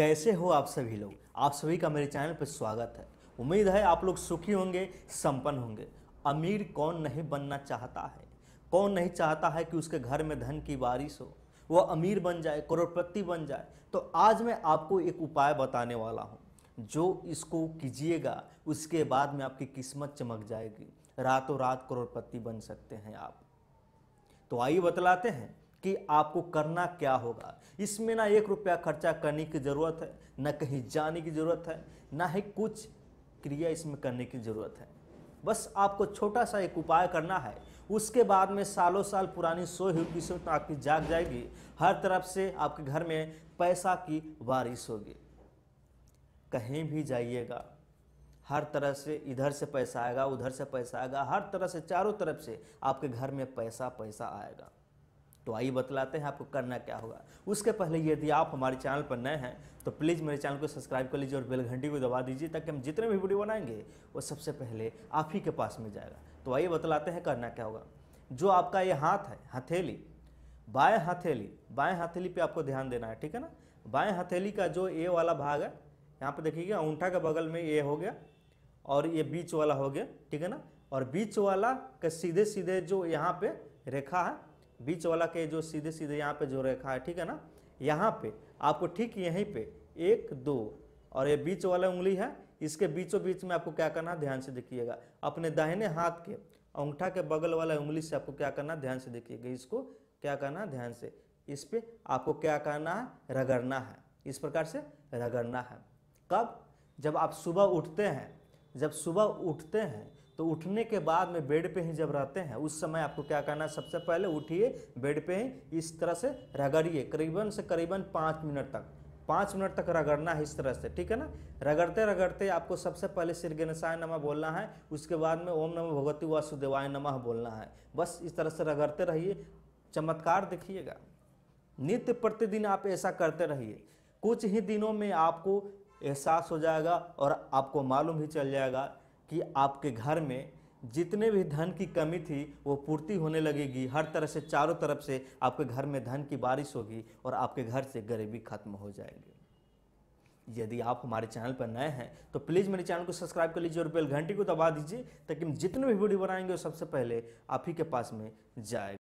कैसे हो आप सभी लोग आप सभी का मेरे चैनल पर स्वागत है उम्मीद है आप लोग सुखी होंगे संपन्न होंगे अमीर कौन नहीं बनना चाहता है कौन नहीं चाहता है कि उसके घर में धन की बारिश हो वह अमीर बन जाए करोड़पति बन जाए तो आज मैं आपको एक उपाय बताने वाला हूँ जो इसको कीजिएगा उसके बाद में आपकी किस्मत चमक जाएगी रातों रात करोड़पति बन सकते हैं आप तो आइए बतलाते हैं कि आपको करना क्या होगा इसमें ना एक रुपया खर्चा करने की ज़रूरत है ना कहीं जाने की ज़रूरत है ना ही कुछ क्रिया इसमें करने की ज़रूरत है बस आपको छोटा सा एक उपाय करना है उसके बाद में सालों साल पुरानी सोई हुई किस्मत आपकी जाग जाएगी हर तरफ से आपके घर में पैसा की बारिश होगी कहीं भी जाइएगा हर तरह से इधर से पैसा आएगा उधर से पैसा आएगा हर तरह से चारों तरफ से आपके घर में पैसा पैसा आएगा तो आइए बतलाते हैं आपको करना क्या होगा उसके पहले यदि आप हमारे चैनल पर नए हैं तो प्लीज़ मेरे चैनल को सब्सक्राइब कर लीजिए और बेल घंटी को दबा दीजिए ताकि हम जितने भी वीडियो बनाएंगे वो सबसे पहले आप ही के पास में जाएगा तो आइए बतलाते हैं करना क्या होगा जो आपका ये हाथ है हथेली बाएँ हथेली बाएँ हथेली पर आपको ध्यान देना है ठीक है ना बाएँ हथेली का जो ए वाला भाग है यहाँ पर देखिएगा अंगूठा के बगल में ए हो गया और ये बीच वाला हो गया ठीक है ना और बीच वाला के सीधे सीधे जो यहाँ पे रेखा है बीच वाला के जो सीधे सीधे यहाँ पे जो रेखा है ठीक है ना यहाँ पे आपको ठीक यहीं पे एक दो और ये बीच वाला उंगली है इसके बीचों बीच में आपको क्या करना ध्यान से देखिएगा अपने दाहिने हाथ के अंगूठा के बगल वाला उंगली से आपको क्या करना ध्यान से देखिएगा इसको क्या करना ध्यान से इस पर आपको क्या करना है रगड़ना है इस प्रकार से रगड़ना है कब जब आप सुबह उठते हैं जब सुबह उठते हैं तो उठने के बाद में बेड पे ही जब रहते हैं उस समय आपको क्या करना है सबसे पहले उठिए बेड पे ही इस तरह से रगड़िए करीबन से करीबन पाँच मिनट तक पाँच मिनट तक रगड़ना है इस तरह से ठीक है ना रगड़ते रगड़ते आपको सबसे पहले सिर गणेशाय नमः बोलना है उसके बाद में ओम नमः भगवती वासुदेवाय नमः बोलना है बस इस तरह से रगड़ते रहिए चमत्कार देखिएगा नित्य प्रतिदिन आप ऐसा करते रहिए कुछ ही दिनों में आपको एहसास हो जाएगा और आपको मालूम ही चल जाएगा कि आपके घर में जितने भी धन की कमी थी वो पूर्ति होने लगेगी हर तरह से चारों तरफ से आपके घर में धन की बारिश होगी और आपके घर से गरीबी खत्म हो जाएगी यदि आप हमारे चैनल पर नए हैं तो प्लीज़ मेरे चैनल को सब्सक्राइब कर लीजिए और बेल घंटी को दबा दीजिए ताकि हम जितने भी वीडियो बनाएंगे वो सबसे पहले आप ही के पास में जाए